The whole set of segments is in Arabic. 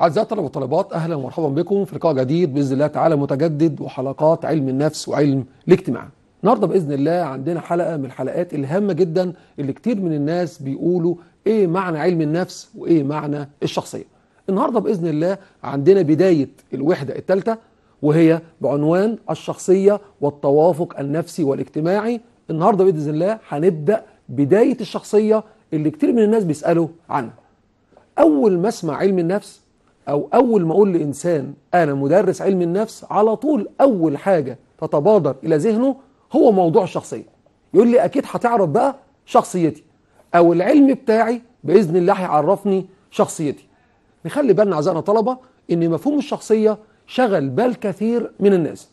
أعزائي الطلبة والطالبات أهلا ومرحبا بكم في لقاء جديد بإذن الله تعالى متجدد وحلقات علم النفس وعلم الاجتماع. النهارده بإذن الله عندنا حلقة من الحلقات الهامة جدا اللي كتير من الناس بيقولوا إيه معنى علم النفس وإيه معنى الشخصية. النهارده بإذن الله عندنا بداية الوحدة الثالثة وهي بعنوان الشخصية والتوافق النفسي والاجتماعي. النهارده بإذن الله هنبدأ بداية الشخصية اللي كتير من الناس بيسألوا عنها. أول ما اسمع علم النفس أو أول ما أقول لإنسان أنا مدرس علم النفس على طول أول حاجة تتبادر إلى ذهنه هو موضوع الشخصية يقول لي أكيد هتعرف بقى شخصيتي أو العلم بتاعي بإذن الله هيعرفني شخصيتي نخلي بالنا أعزائنا طلبة إن مفهوم الشخصية شغل بال كثير من الناس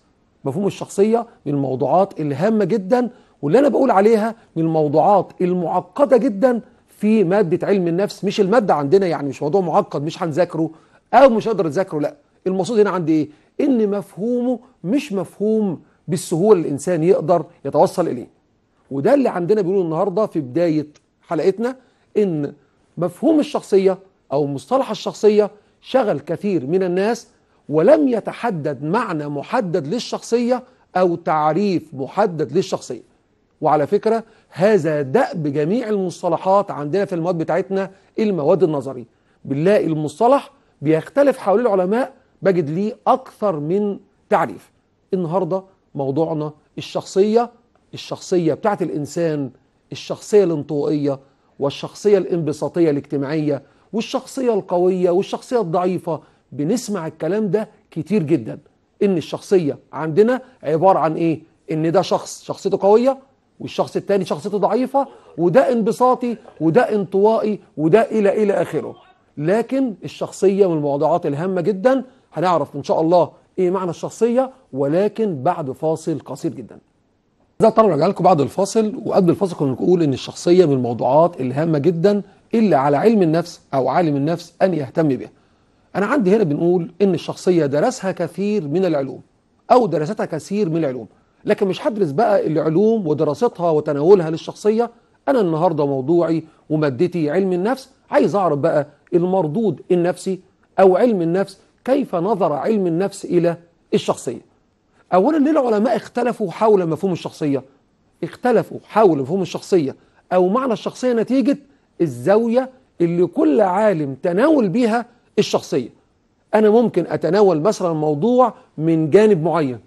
مفهوم الشخصية من الموضوعات الهامة جدا واللي أنا بقول عليها من الموضوعات المعقدة جدا في مادة علم النفس مش المادة عندنا يعني مش موضوع معقد مش هنذاكره او مش قادر اذاكره لا المقصود هنا عندي ايه ان مفهومه مش مفهوم بالسهوله الانسان يقدر يتوصل اليه وده اللي عندنا بيقوله النهارده في بدايه حلقتنا ان مفهوم الشخصيه او مصطلح الشخصيه شغل كثير من الناس ولم يتحدد معنى محدد للشخصيه او تعريف محدد للشخصيه وعلى فكره هذا دأب جميع المصطلحات عندنا في المواد بتاعتنا المواد النظريه بنلاقي المصطلح بيختلف حول العلماء بجد ليه أكثر من تعريف النهاردة موضوعنا الشخصية الشخصية بتاعت الإنسان الشخصية الانطوائية والشخصية الانبساطية الاجتماعية والشخصية القوية والشخصية الضعيفة بنسمع الكلام ده كتير جدا إن الشخصية عندنا عبارة عن إيه؟ إن ده شخص شخصيته قوية والشخص التاني شخصيته ضعيفة وده انبساطي وده انطوائي وده إلى إلى آخره لكن الشخصية من الهامة جدا هنعرف إن شاء الله إيه معنى الشخصية ولكن بعد فاصل قصير جدا ده طبعا رجع لكم بعد الفاصل وقبل الفاصل كنا بنقول ان الشخصيه من الموضوعات الهامه جدا الا على علم النفس او عالم النفس ان يهتم بها. انا عندي هنا بنقول ان الشخصيه درسها كثير من العلوم او درستها كثير من العلوم لكن مش هدرس بقى العلوم ودراستها وتناولها للشخصيه انا النهارده موضوعي ومادتي علم النفس عايز اعرف بقى المردود النفسي أو علم النفس كيف نظر علم النفس إلى الشخصية أولا ليه العلماء اختلفوا حول مفهوم الشخصية اختلفوا حول مفهوم الشخصية أو معنى الشخصية نتيجة الزاوية اللي كل عالم تناول بيها الشخصية أنا ممكن أتناول مثلا الموضوع من جانب معين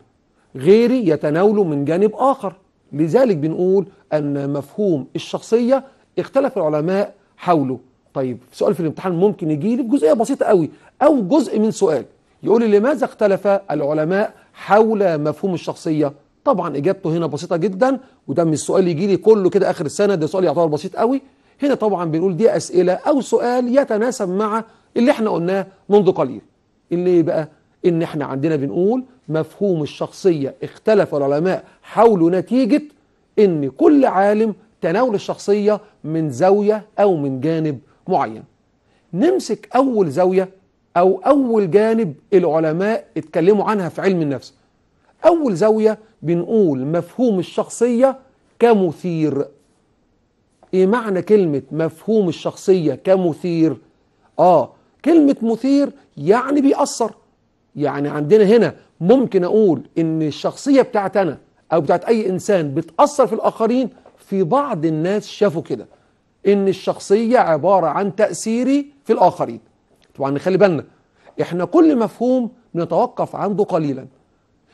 غيري يتناوله من جانب آخر لذلك بنقول أن مفهوم الشخصية اختلف العلماء حوله طيب سؤال في الامتحان ممكن يجي لي بجزئيه بسيطه قوي او جزء من سؤال يقول لي لماذا اختلف العلماء حول مفهوم الشخصيه طبعا اجابته هنا بسيطه جدا وده من السؤال يجي لي كله كده اخر السنه ده سؤال يعتبر بسيط قوي هنا طبعا بنقول دي اسئله او سؤال يتناسب مع اللي احنا قلناه منذ قليل اللي ايه بقى ان احنا عندنا بنقول مفهوم الشخصيه اختلف العلماء حول نتيجه ان كل عالم تناول الشخصيه من زاويه او من جانب معين نمسك أول زاوية أو أول جانب العلماء اتكلموا عنها في علم النفس أول زاوية بنقول مفهوم الشخصية كمثير إيه معنى كلمة مفهوم الشخصية كمثير آه كلمة مثير يعني بيأثر يعني عندنا هنا ممكن أقول إن الشخصية بتاعت أنا أو بتاعت أي إنسان بتأثر في الآخرين في بعض الناس شافوا كده ان الشخصية عبارة عن تأثيري في الآخرين طبعا نخلي بالنا احنا كل مفهوم نتوقف عنده قليلا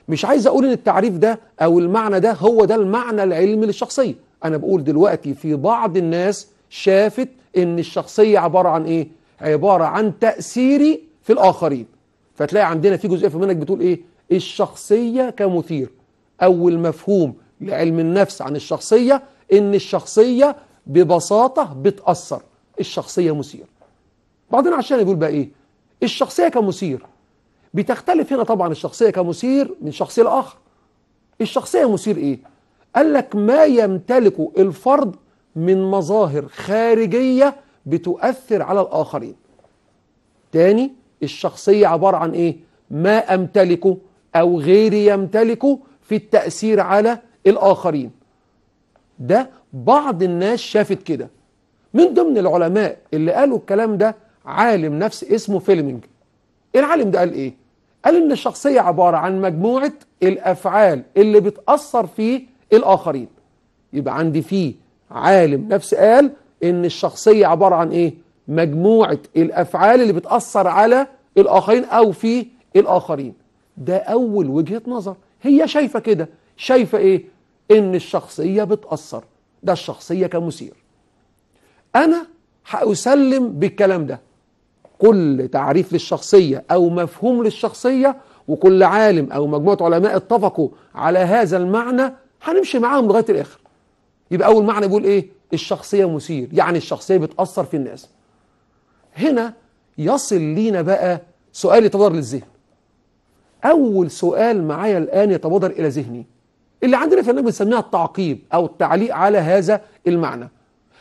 مش عايز اقول ان التعريف ده او المعنى ده هو ده المعنى العلمي للشخصية انا بقول دلوقتي في بعض الناس شافت ان الشخصية عبارة عن ايه عبارة عن تأثيري في الآخرين فتلاقي عندنا في جزئية في منك بتقول ايه الشخصية كمثير أول مفهوم لعلم النفس عن الشخصية إن الشخصية ببساطة بتأثر الشخصية مثير بعضنا عشان يقول بقى إيه الشخصية كمثير بتختلف هنا طبعا الشخصية كمثير من شخصية لآخر الشخصية مثير إيه قال لك ما يمتلكه الفرد من مظاهر خارجية بتؤثر على الآخرين تاني الشخصية عبارة عن إيه ما أمتلكه أو غيري يمتلكه في التأثير على الآخرين ده بعض الناس شافت كده من ضمن العلماء اللي قالوا الكلام ده عالم نفس اسمه فيلمنج العالم ده قال ايه قال ان الشخصية عبارة عن مجموعة الافعال اللي بتأثر فيه الاخرين يبقى عندي فيه عالم نفس قال ان الشخصية عبارة عن ايه مجموعة الافعال اللي بتأثر على الاخرين او في الاخرين ده اول وجهة نظر هي شايفة كده شايفة ايه ان الشخصية بتأثر ده الشخصية كمسير أنا هأسلم بالكلام ده كل تعريف للشخصية أو مفهوم للشخصية وكل عالم أو مجموعة علماء اتفقوا على هذا المعنى هنمشي معاهم لغاية الآخر يبقى أول معنى بيقول إيه الشخصية مسير يعني الشخصية بتأثر في الناس هنا يصل لينا بقى سؤال يتبادر للذهن أول سؤال معايا الآن يتبادر إلى ذهني اللي عندنا في النجم بنسميها التعقيب او التعليق على هذا المعنى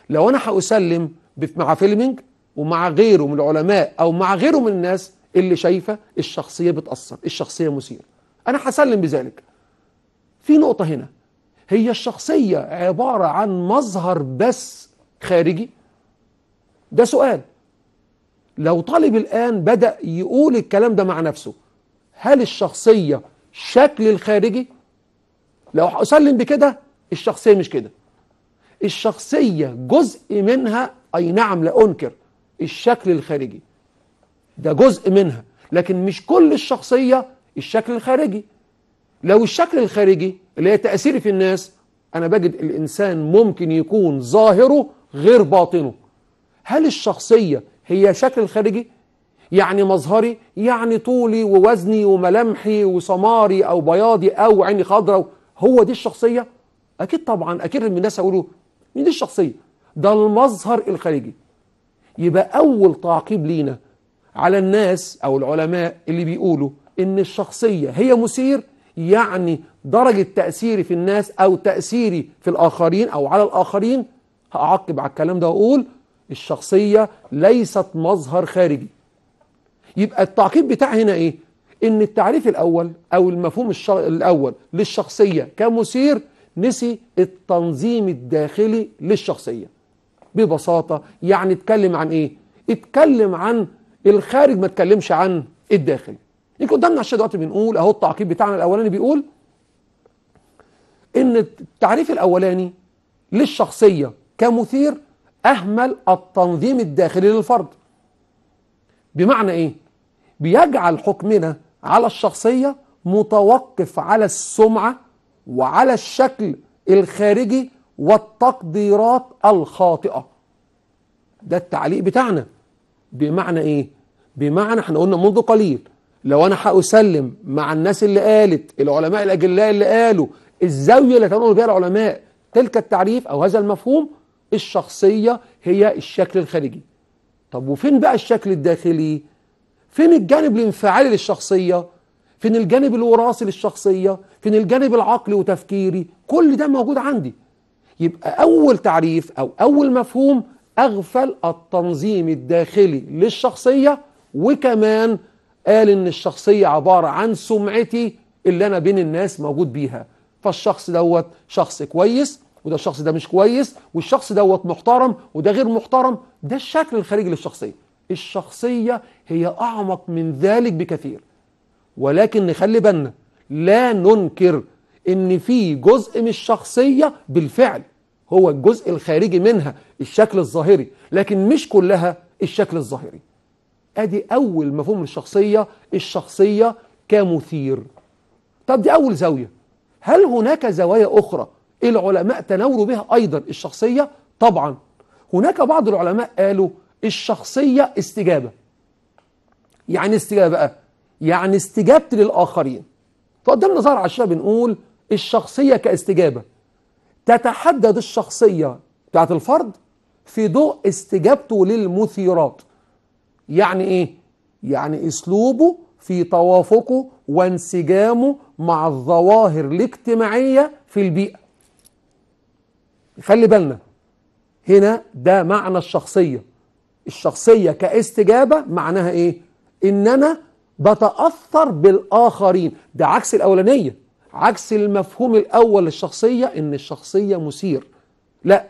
لو انا هاسلم مع فيلمينج ومع غيره من العلماء او مع غيره من الناس اللي شايفه الشخصيه بتاثر الشخصيه مثيره انا هسلم بذلك في نقطه هنا هي الشخصيه عباره عن مظهر بس خارجي ده سؤال لو طالب الآن بدأ يقول الكلام ده مع نفسه هل الشخصية شكل الخارجي لو اسلم بكده الشخصيه مش كده الشخصيه جزء منها اي نعم لا انكر الشكل الخارجي ده جزء منها لكن مش كل الشخصيه الشكل الخارجي لو الشكل الخارجي اللي هي تاثيري في الناس انا بجد الانسان ممكن يكون ظاهره غير باطنه هل الشخصيه هي شكل خارجي يعني مظهري يعني طولي ووزني وملامحي وسماري او بياضي او عيني خضراء هو دي الشخصية أكيد طبعا أكيد من الناس هيقولوا مين دي الشخصية ده المظهر الخارجي يبقى أول تعقيب لينا على الناس أو العلماء اللي بيقولوا إن الشخصية هي مثير يعني درجة تأثيري في الناس أو تأثيري في الآخرين أو على الآخرين هأعقب على الكلام ده وأقول الشخصية ليست مظهر خارجي يبقى التعقيب بتاع هنا إيه ان التعريف الاول او المفهوم الاول للشخصيه كمثير نسي التنظيم الداخلي للشخصيه ببساطه يعني اتكلم عن ايه اتكلم عن الخارج ما اتكلمش عن الداخل يمكن قدامنا عشان دلوقتي بنقول اهو التعقيب بتاعنا الاولاني بيقول ان التعريف الاولاني للشخصيه كمثير اهمل التنظيم الداخلي للفرد بمعنى ايه بيجعل حكمنا على الشخصية متوقف على السمعة وعلى الشكل الخارجي والتقديرات الخاطئة ده التعليق بتاعنا بمعنى ايه بمعنى احنا قلنا منذ قليل لو انا هأسلم مع الناس اللي قالت العلماء الاجلاء اللي قالوا الزاوية اللي تنقل بها العلماء تلك التعريف او هذا المفهوم الشخصية هي الشكل الخارجي طب وفين بقى الشكل الداخلي فين الجانب الانفعالي للشخصية فين الجانب الوراثي للشخصية فين الجانب العقلي وتفكيري كل ده موجود عندي يبقى أول تعريف أو أول مفهوم أغفل التنظيم الداخلي للشخصية وكمان قال إن الشخصية عبارة عن سمعتي اللي أنا بين الناس موجود بيها فالشخص دوت شخص كويس وده الشخص ده مش كويس والشخص دوت محترم وده غير محترم ده الشكل الخارجي للشخصية الشخصية هي أعمق من ذلك بكثير ولكن نخلي بالنا لا ننكر ان في جزء من الشخصية بالفعل هو الجزء الخارجي منها الشكل الظاهري لكن مش كلها الشكل الظاهري ادي اول مفهوم الشخصية الشخصية كمثير طب دي اول زاوية هل هناك زوايا اخرى العلماء تناولوا بها ايضا الشخصية طبعا هناك بعض العلماء قالوا الشخصية استجابة يعني استجابة بقى يعني استجابتي للآخرين فقدام نظار الشباب بنقول الشخصية كاستجابة تتحدد الشخصية بتاعت الفرد في ضوء استجابته للمثيرات يعني ايه؟ يعني اسلوبه في توافقه وانسجامه مع الظواهر الاجتماعية في البيئة خلي بالنا هنا ده معنى الشخصية الشخصية كاستجابة معناها ايه؟ ان انا بتاثر بالاخرين ده عكس الاولانيه عكس المفهوم الاول للشخصيه ان الشخصيه مثير لا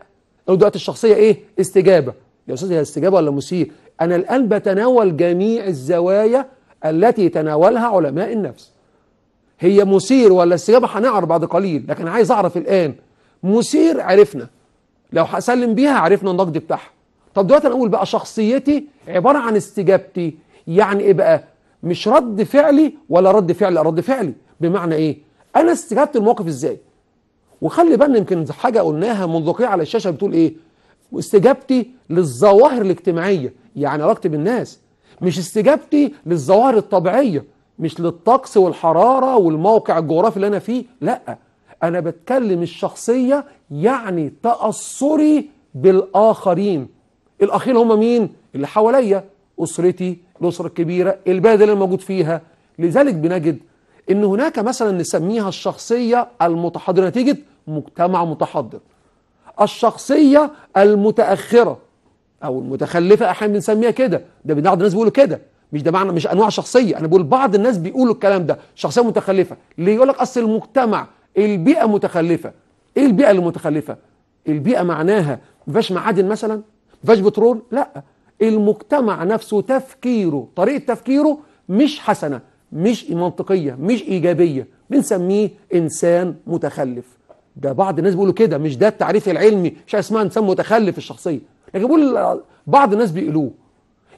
لو دلوقتي الشخصيه ايه استجابه يا استاذ هي استجابه ولا مثير انا الان بتناول جميع الزوايا التي تناولها علماء النفس هي مثير ولا استجابه هنعرف بعد قليل لكن عايز اعرف الان مثير عرفنا لو هسلم بيها عرفنا النقد بتاعها طب دلوقتي انا اقول بقى شخصيتي عباره عن استجابتي يعني ايه بقى مش رد فعلي ولا رد فعل رد فعلي بمعنى ايه انا استجبت الموقف ازاي وخلي بالنا يمكن حاجه قلناها منذ قليل على الشاشه بتقول ايه استجابتي للظواهر الاجتماعيه يعني علاقتي بالناس مش استجابتي للظواهر الطبيعيه مش للطقس والحراره والموقع الجغرافي اللي انا فيه لا انا بتكلم الشخصيه يعني تاثري بالاخرين الاخرين هم مين اللي حواليا اسرتي الأسرة الكبيرة البادل موجود فيها لذلك بنجد ان هناك مثلا نسميها الشخصية المتحضرة نتيجة مجتمع متحضر الشخصية المتأخرة او المتخلفة احيانا بنسميها كده ده بعض الناس بيقولوا كده مش ده معنى مش انواع شخصية انا بقول بعض الناس بيقولوا الكلام ده شخصية متخلفة ليه يقول لك اصل المجتمع البيئة متخلفة ايه البيئة المتخلفة البيئة معناها مفيش معادن مثلا مفيش بترول لا المجتمع نفسه تفكيره طريقة تفكيره مش حسنة مش منطقية مش إيجابية بنسميه إنسان متخلف ده بعض الناس بيقولوا كده مش ده التعريف العلمي مش اسمها إنسان متخلف الشخصية لكن بيقول بعض الناس بيقولوه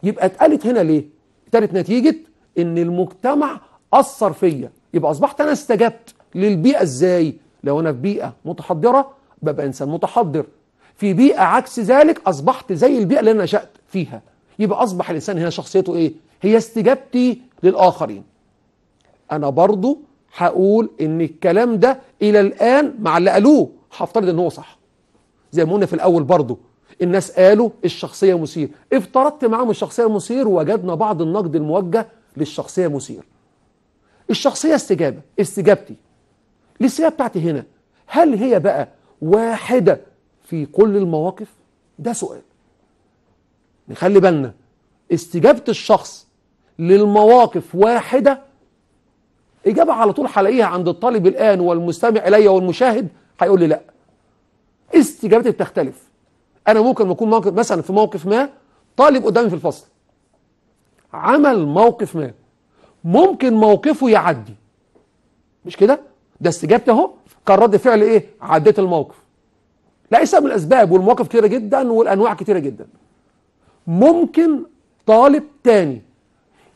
يبقى اتقالت هنا ليه؟ اتقالت نتيجة إن المجتمع أثر فيا يبقى أصبحت أنا استجبت للبيئة إزاي؟ لو أنا في بيئة متحضرة ببقى إنسان متحضر في بيئة عكس ذلك أصبحت زي البيئة اللي أنا نشأت فيها يبقى أصبح الإنسان هنا شخصيته إيه؟ هي استجابتي للآخرين أنا برضو هقول إن الكلام ده إلى الآن مع اللي قالوه هفترض إن هو صح زي ما قلنا في الأول برضو الناس قالوا الشخصية مثير افترضت معاهم الشخصية مثير وجدنا بعض النقد الموجه للشخصية مثير الشخصية استجابة استجابتي الاستجابة بتاعتي هنا هل هي بقى واحدة في كل المواقف ده سؤال نخلي بالنا استجابة الشخص للمواقف واحدة إجابة على طول هلاقيها عند الطالب الآن والمستمع إلي والمشاهد هيقول لي لا استجابتي بتختلف أنا ممكن أكون موقف مثلا في موقف ما طالب قدامي في الفصل عمل موقف ما ممكن موقفه يعدي مش كده ده استجابتي اهو كان رد فعل ايه عديت الموقف لا اسباب الاسباب والمواقف كتيره جدا والانواع كتيره جدا ممكن طالب تاني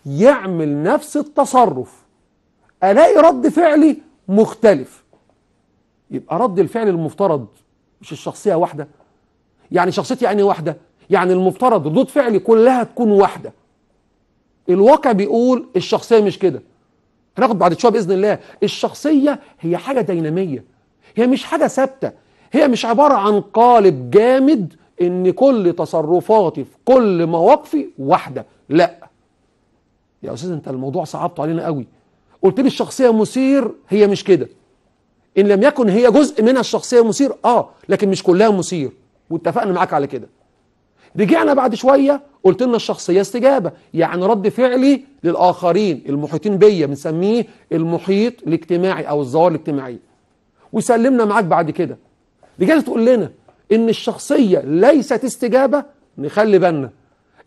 يعمل نفس التصرف الاقي رد فعلي مختلف يبقى رد الفعل المفترض مش الشخصيه واحده يعني شخصيتي يعني واحده يعني المفترض ردود فعلي كلها تكون واحده الواقع بيقول الشخصيه مش كده هناخد بعد شويه باذن الله الشخصيه هي حاجه ديناميه هي مش حاجه ثابته هي مش عبارة عن قالب جامد ان كل تصرفاتي في كل مواقفي واحدة لا يا أستاذ أنت الموضوع صعبته علينا قوي قلت لي الشخصية مثير هي مش كده إن لم يكن هي جزء منها الشخصية مثير آه لكن مش كلها مثير واتفقنا معاك على كده رجعنا بعد شوية قلت لنا الشخصية استجابة يعني رد فعلي للآخرين المحيطين بيا بنسميه المحيط الاجتماعي أو الظواهر الاجتماعية وسلمنا معاك بعد كده دي جايه تقول لنا ان الشخصيه ليست استجابه نخلي بالنا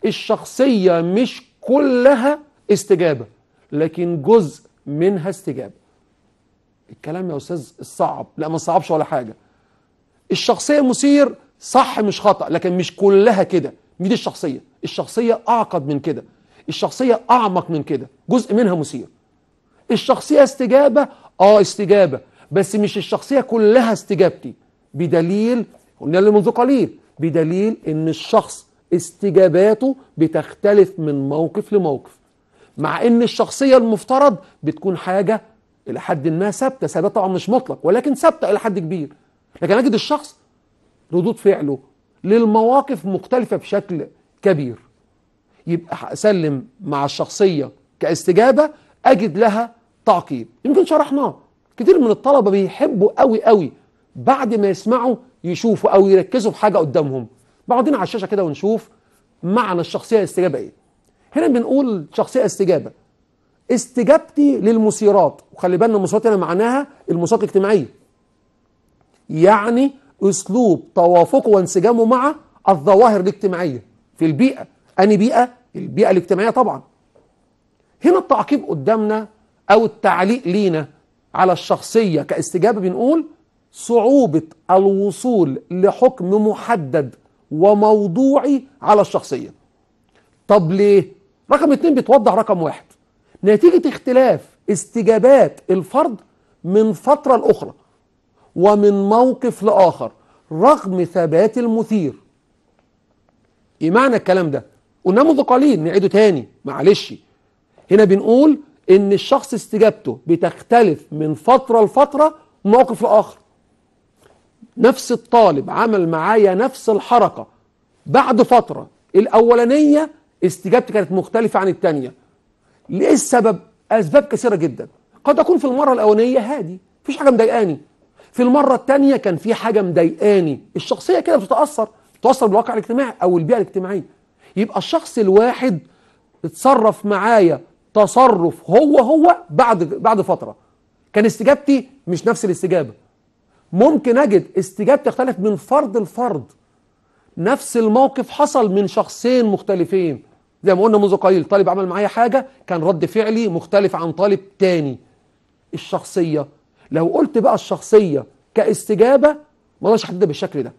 الشخصيه مش كلها استجابه لكن جزء منها استجابه الكلام يا استاذ الصعب لا ما صعبش ولا حاجه الشخصيه مثير صح مش خطا لكن مش كلها كده دي الشخصيه الشخصيه اعقد من كده الشخصيه اعمق من كده جزء منها مثير الشخصيه استجابه اه استجابه بس مش الشخصيه كلها استجابتي بدليل قلنا اللي منذ قليل بدليل ان الشخص استجاباته بتختلف من موقف لموقف مع ان الشخصيه المفترض بتكون حاجه الى حد ما ثابته ثابته طبعا مش مطلق ولكن ثابته الى حد كبير لكن اجد الشخص ردود فعله للمواقف مختلفه بشكل كبير يبقى اسلم مع الشخصيه كاستجابه اجد لها تعقيب يمكن شرحناه كتير من الطلبه بيحبوا قوي قوي بعد ما يسمعوا يشوفوا او يركزوا في حاجه قدامهم بعدين على الشاشه كده ونشوف معنى الشخصيه الاستجابه ايه هنا بنقول شخصيه استجابه استجابتي للمثيرات وخلي بالنا المثيرات هنا معناها المثيرات الاجتماعيه يعني اسلوب توافقه وانسجامه مع الظواهر الاجتماعيه في البيئه اني بيئه البيئه الاجتماعيه طبعا هنا التعقيب قدامنا او التعليق لينا على الشخصيه كاستجابه بنقول صعوبة الوصول لحكم محدد وموضوعي على الشخصية طب ليه؟ رقم اتنين بتوضح رقم واحد نتيجة اختلاف استجابات الفرد من فترة لأخرى ومن موقف لآخر رغم ثبات المثير ايه معنى الكلام ده قلنا منذ قليل نعيده تاني معلش هنا بنقول ان الشخص استجابته بتختلف من فترة لفترة موقف لآخر نفس الطالب عمل معايا نفس الحركة بعد فترة الأولانية استجابتي كانت مختلفة عن الثانية ليه السبب؟ أسباب كثيرة جدا قد أكون في المرة الأولانية هادي مفيش حاجة مضايقاني في المرة الثانية كان في حاجة مضايقاني الشخصية كده بتتأثر بتتأثر بالواقع الاجتماعي أو البيئة الاجتماعية يبقى الشخص الواحد اتصرف معايا تصرف هو هو بعد بعد فترة كان استجابتي مش نفس الاستجابة ممكن أجد استجابة تختلف من فرد لفرد نفس الموقف حصل من شخصين مختلفين زي ما قلنا منذ قليل طالب عمل معايا حاجة كان رد فعلي مختلف عن طالب تاني الشخصية لو قلت بقى الشخصية كاستجابة ما اقدرش احددها بالشكل ده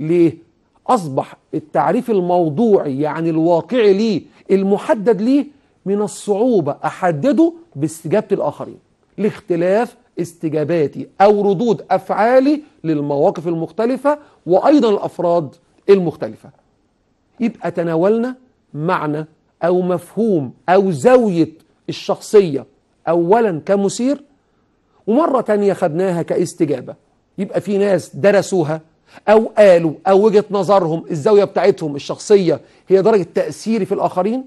ليه اصبح التعريف الموضوعي يعني الواقعي ليه المحدد ليه من الصعوبة احدده باستجابة الاخرين لاختلاف استجاباتي أو ردود أفعالي للمواقف المختلفة وأيضا الأفراد المختلفة يبقى تناولنا معنى أو مفهوم أو زاوية الشخصية أولا كمثير ومرة تانية خدناها كاستجابة يبقى في ناس درسوها أو قالوا أو وجهة نظرهم الزاوية بتاعتهم الشخصية هي درجة تأثيري في الآخرين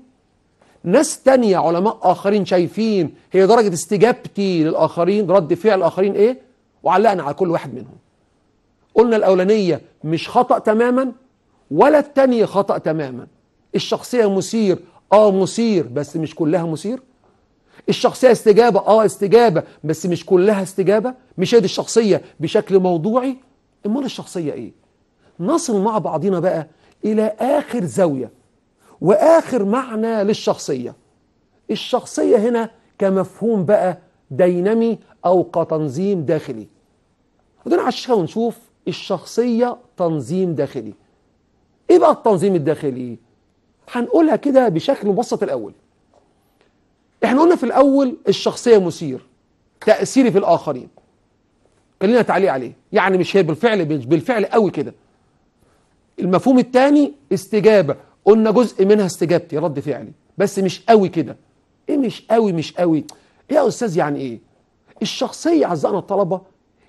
ناس تانية علماء آخرين شايفين هي درجة استجابتي للآخرين رد فعل الآخرين إيه وعلقنا على كل واحد منهم قلنا الأولانية مش خطأ تماما ولا التانية خطأ تماما الشخصية مثير آه مثير بس مش كلها مثير الشخصية استجابة آه استجابة بس مش كلها استجابة مش هذه الشخصية بشكل موضوعي أمال الشخصية إيه نصل مع بعضنا بقى إلى آخر زاوية واخر معنى للشخصيه الشخصيه هنا كمفهوم بقى دينامي او كتنظيم داخلي ودنا عشان ونشوف الشخصيه تنظيم داخلي ايه بقى التنظيم الداخلي هنقولها كده بشكل مبسط الاول احنا قلنا في الاول الشخصيه مثير تاثيري في الاخرين خلينا تعليق عليه يعني مش هي بالفعل بالفعل قوي كده المفهوم الثاني استجابه قلنا جزء منها استجابتي رد فعلي بس مش قوي كده ايه مش قوي مش قوي ايه يا استاذ يعني ايه الشخصيه اعزائنا الطلبه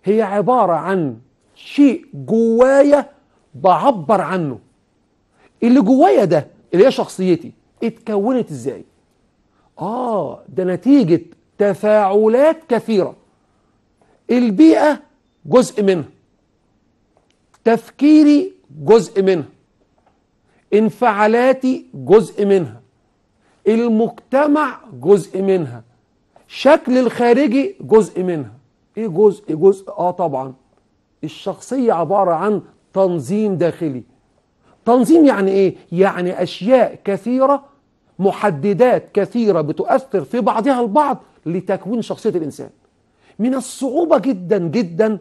هي عباره عن شيء جوايا بعبر عنه اللي جوايا ده اللي هي شخصيتي اتكونت ازاي اه ده نتيجه تفاعلات كثيره البيئه جزء منها تفكيري جزء منها انفعالاتي جزء منها المجتمع جزء منها شكل الخارجي جزء منها ايه جزء إيه جزء اه طبعا الشخصية عبارة عن تنظيم داخلي تنظيم يعني ايه يعني اشياء كثيرة محددات كثيرة بتؤثر في بعضها البعض لتكوين شخصية الانسان من الصعوبة جدا جدا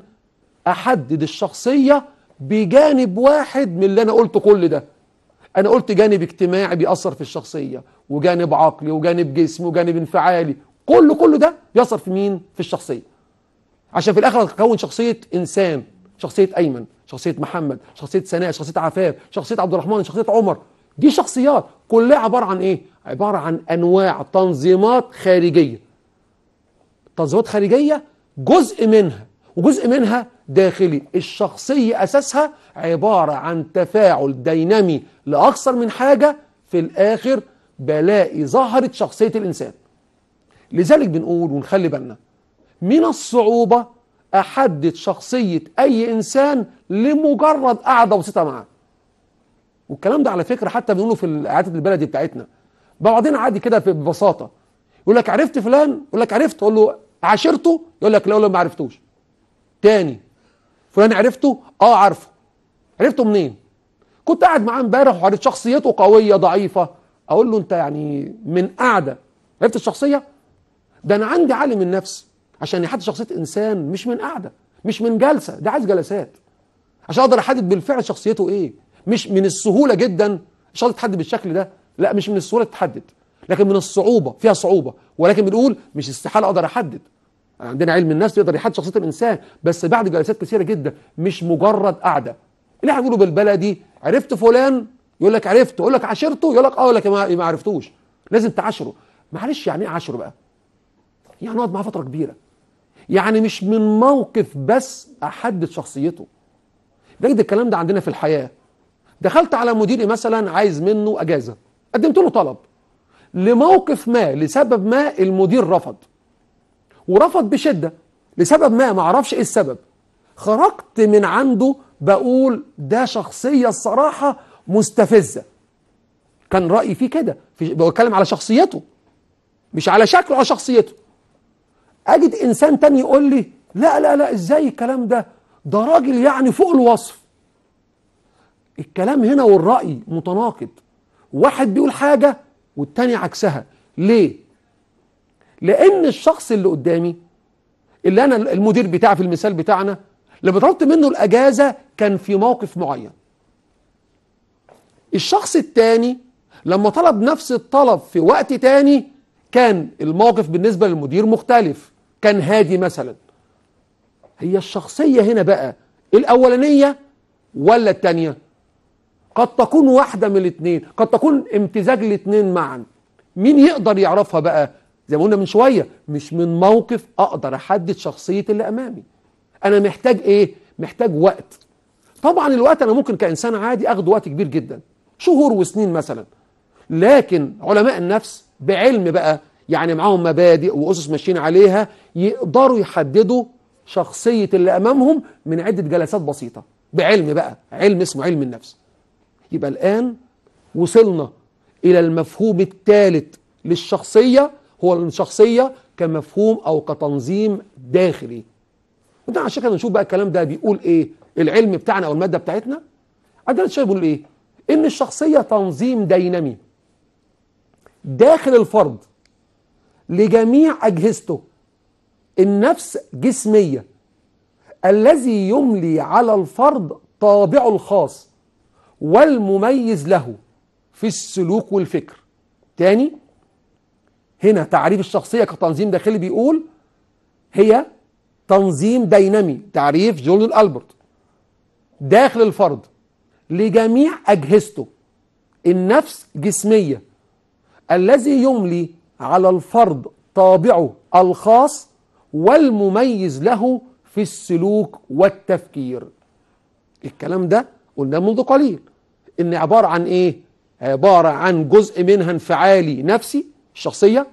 احدد الشخصية بجانب واحد من اللي انا قلته كل ده انا قلت جانب اجتماعي بيأثر في الشخصية وجانب عقلي وجانب جسمي وجانب انفعالي كله كله ده بيأثر في مين في الشخصية عشان في الاخر هتكون شخصية انسان شخصية ايمن شخصية محمد شخصية سناء شخصية عفاف شخصية عبد الرحمن شخصية عمر دي شخصيات كلها عبارة عن ايه عبارة عن انواع تنظيمات خارجية تنظيمات خارجية جزء منها وجزء منها داخلي الشخصية أساسها عبارة عن تفاعل دينامي لأكثر من حاجة في الآخر بلاقي ظهرت شخصية الإنسان لذلك بنقول ونخلي بالنا من الصعوبة أحدد شخصية أي إنسان لمجرد قعدة بسيطة معاه والكلام ده على فكرة حتى بنقوله في الإعادة البلدي بتاعتنا بعدين عادي كده ببساطة يقول لك عرفت فلان يقول لك عرفت تقول له عاشرته يقول لك لا ما عرفتوش تاني فلان عرفته اه عارفه عرفته منين كنت قاعد معاه امبارح وعرفت شخصيته قويه ضعيفه اقول له انت يعني من قاعده عرفت الشخصيه ده انا عندي عالم النفس عشان يحدد شخصيه انسان مش من قاعده مش من جلسه ده عايز جلسات عشان اقدر احدد بالفعل شخصيته ايه مش من السهوله جدا عشان تتحدد تحدد بالشكل ده لا مش من السهوله تتحدد لكن من الصعوبه فيها صعوبه ولكن بنقول مش استحاله اقدر احدد عندنا علم النفس يقدر يحدد شخصيه الانسان بس بعد جلسات كثيره جدا مش مجرد قعده اللي احنا بنقوله بالبلدي عرفت فلان يقول لك عرفته اقول لك عاشرته يقول لك اه يقول لك ما عرفتوش لازم تعاشره معلش يعني ايه عاشره بقى يعني اقعد معاه فتره كبيره يعني مش من موقف بس احدد شخصيته بجد الكلام ده عندنا في الحياه دخلت على مديري مثلا عايز منه اجازه قدمت له طلب لموقف ما لسبب ما المدير رفض ورفض بشده لسبب ما ما اعرفش ايه السبب خرجت من عنده بقول ده شخصية الصراحة مستفزة كان رأيي فيه كده بتكلم على شخصيته مش على شكله على شخصيته أجد إنسان تاني يقول لي لا لا لا إزاي الكلام ده ده راجل يعني فوق الوصف الكلام هنا والرأي متناقض واحد بيقول حاجة والتاني عكسها ليه؟ لأن الشخص اللي قدامي اللي أنا المدير بتاعي في المثال بتاعنا لما طلبت منه الأجازة كان في موقف معين الشخص الثاني لما طلب نفس الطلب في وقت تاني كان الموقف بالنسبة للمدير مختلف كان هادي مثلا هي الشخصية هنا بقى الأولانية ولا التانية قد تكون واحدة من الاثنين قد تكون امتزاج الاثنين معا مين يقدر يعرفها بقى زي ما قلنا من شوية مش من موقف أقدر أحدد شخصية اللي أمامي أنا محتاج إيه محتاج وقت طبعا الوقت أنا ممكن كإنسان عادي أخد وقت كبير جدا شهور وسنين مثلا لكن علماء النفس بعلم بقى يعني معاهم مبادئ وأسس ماشيين عليها يقدروا يحددوا شخصية اللي أمامهم من عدة جلسات بسيطة بعلم بقى علم اسمه علم النفس يبقى الآن وصلنا إلى المفهوم الثالث للشخصية هو الشخصية كمفهوم أو كتنظيم داخلي وده عشان كده نشوف بقى الكلام ده بيقول إيه العلم بتاعنا او الماده بتاعتنا ادريس شايف بيقول ايه ان الشخصيه تنظيم دينامي داخل الفرد لجميع اجهزته النفس جسميه الذي يملي على الفرد طابعه الخاص والمميز له في السلوك والفكر تاني هنا تعريف الشخصية كتنظيم داخلي بيقول هي تنظيم دينامي تعريف جون ألبرت داخل الفرد لجميع أجهزته النفس جسمية الذي يملي على الفرد طابعه الخاص والمميز له في السلوك والتفكير الكلام ده قلناه منذ قليل ان عبارة عن ايه عبارة عن جزء منها انفعالي نفسي الشخصية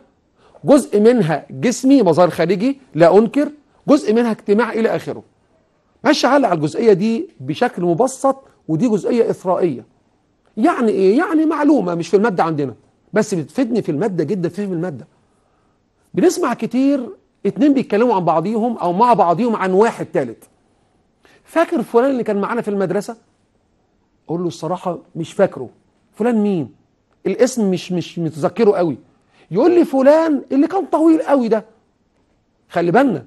جزء منها جسمي مظهر خارجي لا انكر جزء منها اجتماع الى اخره ماشي على على الجزئية دي بشكل مبسط ودي جزئية إثرائية يعني إيه؟ يعني معلومة مش في المادة عندنا بس بتفيدني في المادة جدا فهم المادة بنسمع كتير اتنين بيتكلموا عن بعضيهم أو مع بعضيهم عن واحد تالت فاكر فلان اللي كان معانا في المدرسة؟ أقول له الصراحة مش فاكره فلان مين؟ الاسم مش مش متذكره قوي يقول لي فلان اللي كان طويل قوي ده خلي بالنا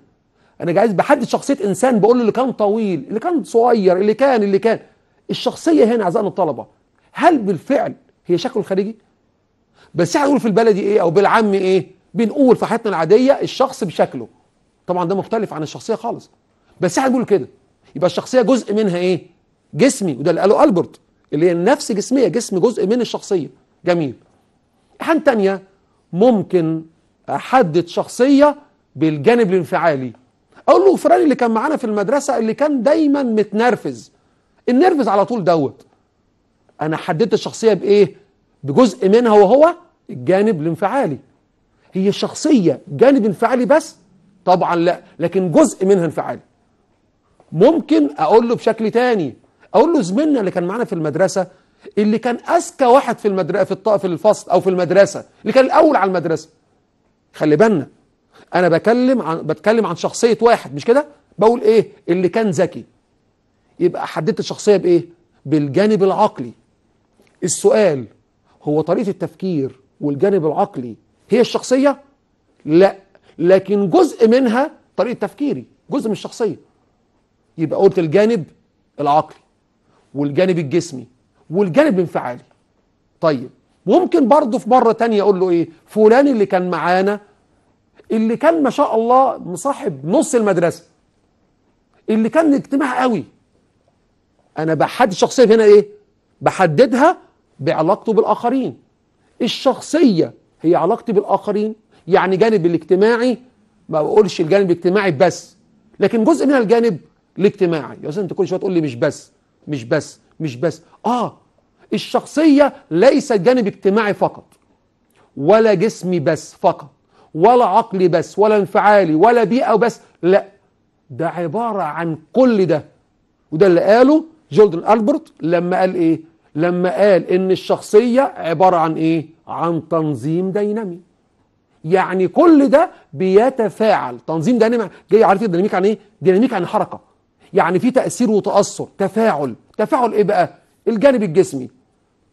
انا عايز بحدد شخصيه انسان بقول اللي كان طويل اللي كان صغير اللي كان اللي كان الشخصيه هنا اعزائنا الطلبه هل بالفعل هي شكله الخارجي بس احنا نقول في البلدي ايه او بالعام ايه بنقول في حياتنا العاديه الشخص بشكله طبعا ده مختلف عن الشخصيه خالص بس احنا بنقول كده يبقى الشخصيه جزء منها ايه جسمي وده اللي قاله البرت اللي هي النفس جسميه جسم جزء من الشخصيه جميل حاجه تانية ممكن احدد شخصيه بالجانب الانفعالي اقول له فلان اللي كان معانا في المدرسه اللي كان دايما متنرفز النرفز على طول دوت انا حددت الشخصيه بايه بجزء منها وهو الجانب الانفعالي هي شخصيه جانب انفعالي بس طبعا لا لكن جزء منها انفعالي ممكن اقول له بشكل تاني اقول له زميلنا اللي كان معانا في المدرسه اللي كان اذكى واحد في المدرسه في الطاقه في الفصل او في المدرسه اللي كان الاول على المدرسه خلي بالنا انا بكلم عن بتكلم عن شخصيه واحد مش كده بقول ايه اللي كان ذكي يبقى حددت الشخصيه بايه بالجانب العقلي السؤال هو طريقه التفكير والجانب العقلي هي الشخصيه لا لكن جزء منها طريقه تفكيري جزء من الشخصيه يبقى قلت الجانب العقلي والجانب الجسمي والجانب الانفعالي طيب ممكن برضه في مره تانية اقول له ايه فلان اللي كان معانا اللي كان ما شاء الله مصاحب نص المدرسه اللي كان اجتماع قوي انا بحدد الشخصيه هنا ايه بحددها بعلاقته بالاخرين الشخصيه هي علاقتي بالاخرين يعني جانب الاجتماعي ما بقولش الجانب الاجتماعي بس لكن جزء من الجانب الاجتماعي يا استاذ انت كل شويه تقول لي مش بس مش بس مش بس اه الشخصيه ليست جانب اجتماعي فقط ولا جسمي بس فقط ولا عقلي بس ولا انفعالي ولا بيئة بس لا ده عبارة عن كل ده وده اللي قاله جولدن ألبرت لما قال إيه لما قال إن الشخصية عبارة عن إيه عن تنظيم دينامي يعني كل ده بيتفاعل تنظيم دينامي جاي عارف ديناميك عن إيه ديناميك عن حركة يعني في تأثير وتأثر تفاعل تفاعل إيه بقى الجانب الجسمي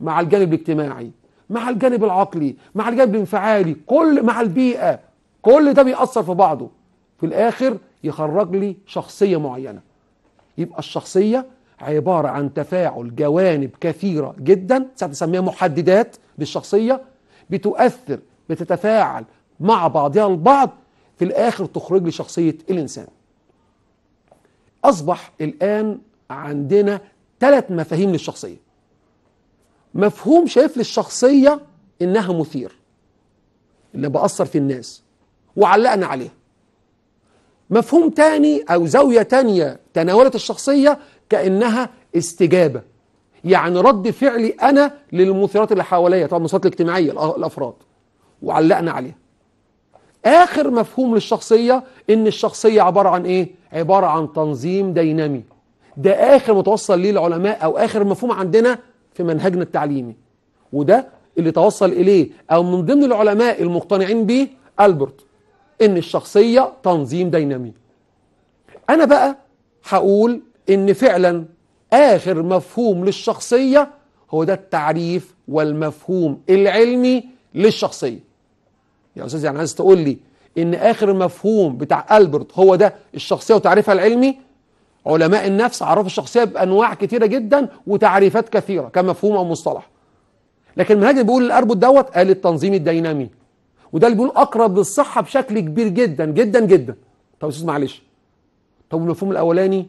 مع الجانب الاجتماعي مع الجانب العقلي مع الجانب الانفعالي كل مع البيئة كل ده بيأثر في بعضه في الآخر يخرج لي شخصية معينة يبقى الشخصية عبارة عن تفاعل جوانب كثيرة جدا نسميها محددات للشخصية بتؤثر بتتفاعل مع بعضها البعض في الآخر تخرج لي شخصية الإنسان أصبح الآن عندنا ثلاث مفاهيم للشخصية مفهوم شايف للشخصية إنها مثير اللي بأثر في الناس وعلقنا عليها مفهوم تاني أو زاوية تانية تناولت الشخصية كأنها استجابة يعني رد فعلي أنا للمثيرات اللي حواليا طبعا المثيرات الاجتماعية الأفراد وعلقنا عليها آخر مفهوم للشخصية إن الشخصية عبارة عن إيه؟ عبارة عن تنظيم دينامي ده آخر متوصل ليه العلماء أو آخر مفهوم عندنا في منهجنا التعليمي وده اللي توصل إليه أو من ضمن العلماء المقتنعين به ألبرت إن الشخصية تنظيم دينامي أنا بقى هقول إن فعلا آخر مفهوم للشخصية هو ده التعريف والمفهوم العلمي للشخصية يا أستاذ يعني عايز تقول لي إن آخر مفهوم بتاع ألبرت هو ده الشخصية وتعريفها العلمي علماء النفس عرفوا الشخصية بأنواع كثيرة جدا وتعريفات كثيرة كمفهوم أو مصطلح لكن المنهج اللي بيقول الأربط دوت قال التنظيم الدينامي وده اللي بيقول أقرب للصحة بشكل كبير جدا جدا جدا طب أستاذ معلش طب المفهوم الأولاني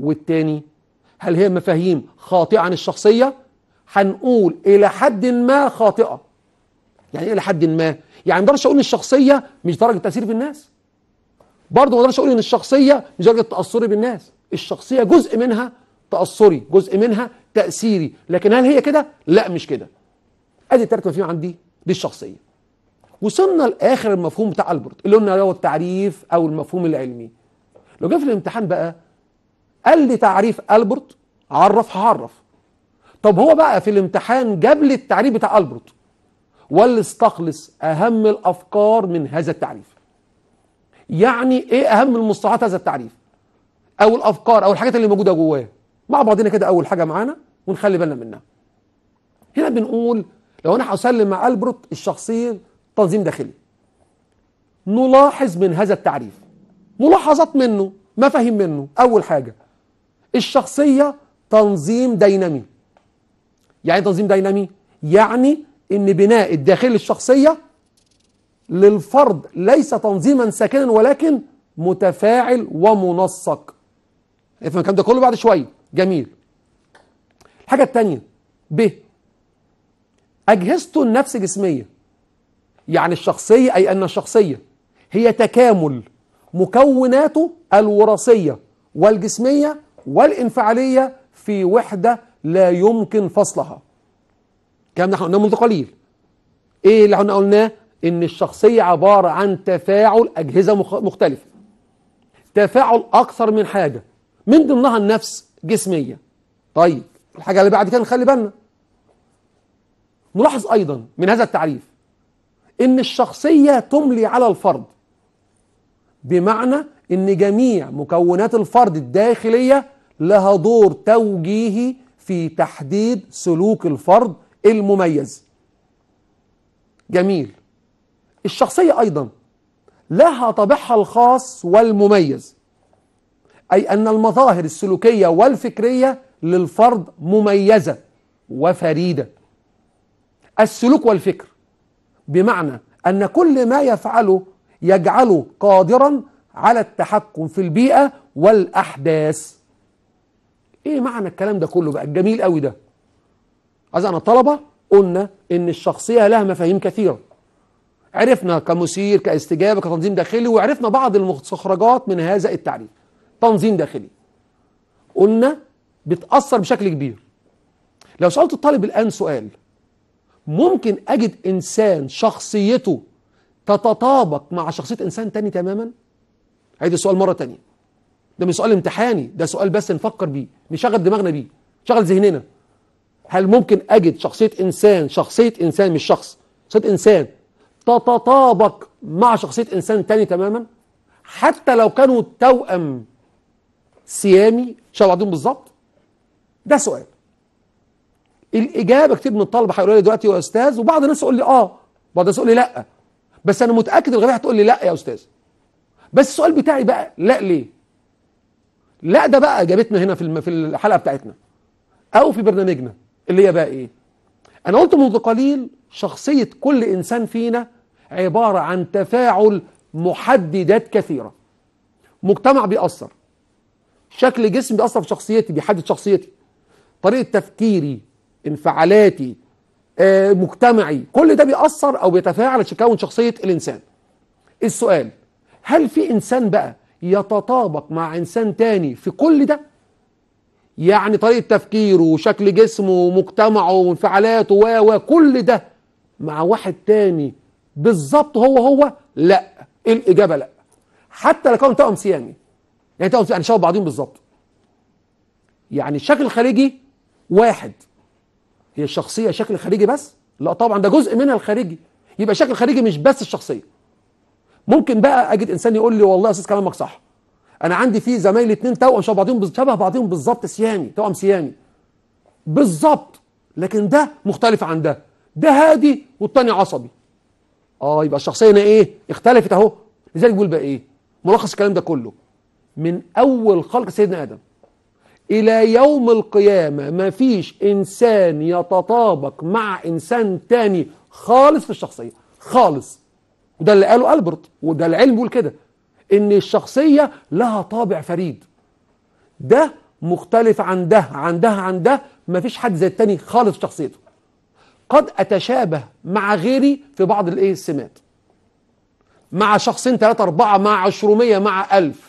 والتاني هل هي مفاهيم خاطئة عن الشخصية؟ هنقول إلى حد ما خاطئة يعني إيه إلى حد ما؟ يعني ما اقدرش أقول إن الشخصية مش درجة تأثير في الناس برضه ما اقدرش أقول إن الشخصية مش درجة تأثري بالناس الشخصية جزء منها تأثري جزء منها تأثيري لكن هل هي كده؟ لا مش كده ادي التالت مفهوم عندي دي الشخصية وصلنا لآخر المفهوم بتاع ألبرت اللي قلنا هو التعريف أو المفهوم العلمي لو جه في الامتحان بقى قال لي تعريف ألبرت عرف هعرف طب هو بقى في الامتحان جاب لي التعريف بتاع ألبرت ولا استخلص أهم الأفكار من هذا التعريف يعني إيه أهم المصطلحات هذا التعريف او الافكار او الحاجات اللي موجوده جواه مع بعضنا كده اول حاجه معانا ونخلي بالنا منها هنا بنقول لو انا هسلم مع البرت الشخصيه تنظيم داخلي نلاحظ من هذا التعريف ملاحظات منه مفاهيم منه اول حاجه الشخصيه تنظيم دينامي يعني تنظيم دينامي يعني ان بناء الداخل الشخصيه للفرد ليس تنظيما ساكنا ولكن متفاعل ومنسق افهم الكلام ده كله بعد شويه جميل الحاجه الثانيه ب اجهزته النفس جسميه يعني الشخصيه اي ان الشخصيه هي تكامل مكوناته الوراثيه والجسميه والانفعاليه في وحده لا يمكن فصلها الكلام ده احنا قلناه منذ قليل ايه اللي احنا قلناه ان الشخصيه عباره عن تفاعل اجهزه مختلفه تفاعل اكثر من حاجه من ضمنها النفس جسمية طيب الحاجة اللي بعد كده نخلي بالنا نلاحظ أيضا من هذا التعريف إن الشخصية تملي على الفرد بمعنى إن جميع مكونات الفرد الداخلية لها دور توجيهي في تحديد سلوك الفرد المميز جميل الشخصية أيضا لها طابعها الخاص والمميز أي أن المظاهر السلوكية والفكرية للفرد مميزة وفريدة السلوك والفكر بمعنى أن كل ما يفعله يجعله قادرا على التحكم في البيئة والأحداث إيه معنى الكلام ده كله بقى الجميل قوي ده أنا الطلبة قلنا إن الشخصية لها مفاهيم كثيرة عرفنا كمثير كاستجابة كتنظيم داخلي وعرفنا بعض المستخرجات من هذا التعريف تنظيم داخلي قلنا بتأثر بشكل كبير لو سألت الطالب الآن سؤال ممكن أجد إنسان شخصيته تتطابق مع شخصية إنسان تاني تماما عيد السؤال مرة تانية ده مش سؤال امتحاني ده سؤال بس نفكر بيه نشغل دماغنا بيه شغل ذهننا هل ممكن أجد شخصية إنسان شخصية إنسان مش شخص شخصية إنسان تتطابق مع شخصية إنسان تاني تماما حتى لو كانوا توأم سيامي شبه بعضهم بالظبط ده سؤال الاجابه كتير من الطلبه هيقولوا لي دلوقتي يا استاذ وبعض الناس يقول لي اه بعض الناس يقول لي لا بس انا متاكد الغالبيه هتقول لي لا يا استاذ بس السؤال بتاعي بقى لا ليه لا ده بقى اجابتنا هنا في في الحلقه بتاعتنا او في برنامجنا اللي هي بقى ايه انا قلت منذ قليل شخصيه كل انسان فينا عباره عن تفاعل محددات كثيره مجتمع بيأثر شكل جسمي بيأثر في شخصيتي بيحدد شخصيتي طريقة تفكيري انفعالاتي آه، مجتمعي كل ده بيأثر أو بيتفاعل يكون شخصية الإنسان السؤال هل في إنسان بقى يتطابق مع إنسان تاني في كل ده يعني طريقة تفكيره وشكل جسمه ومجتمعه وانفعالاته و و كل ده مع واحد تاني بالظبط هو هو لا الإجابة لا حتى لو كان توأم سيامي يعني تقعد يعني شبه بعضهم بالظبط يعني الشكل الخارجي واحد هي الشخصيه شكل خارجي بس لا طبعا ده جزء منها الخارجي يبقى شكل خارجي مش بس الشخصيه ممكن بقى اجد انسان يقول لي والله يا استاذ كلامك صح انا عندي في زمايلي اتنين توأم شبه بعضهم شبه بعضهم بالظبط سيامي توأم سيامي بالظبط لكن ده مختلف عن ده ده هادي والتاني عصبي اه يبقى الشخصيه هنا ايه اختلفت اهو لذلك بيقول بقى ايه ملخص الكلام ده كله من أول خلق سيدنا آدم إلى يوم القيامة ما فيش إنسان يتطابق مع إنسان تاني خالص في الشخصية خالص وده اللي قاله ألبرت وده العلم بيقول كده إن الشخصية لها طابع فريد ده مختلف عن ده عن ده عن ده مفيش حد زي التاني خالص في شخصيته قد أتشابه مع غيري في بعض الإيه السمات مع شخصين ثلاثة أربعة مع عشرمية مع ألف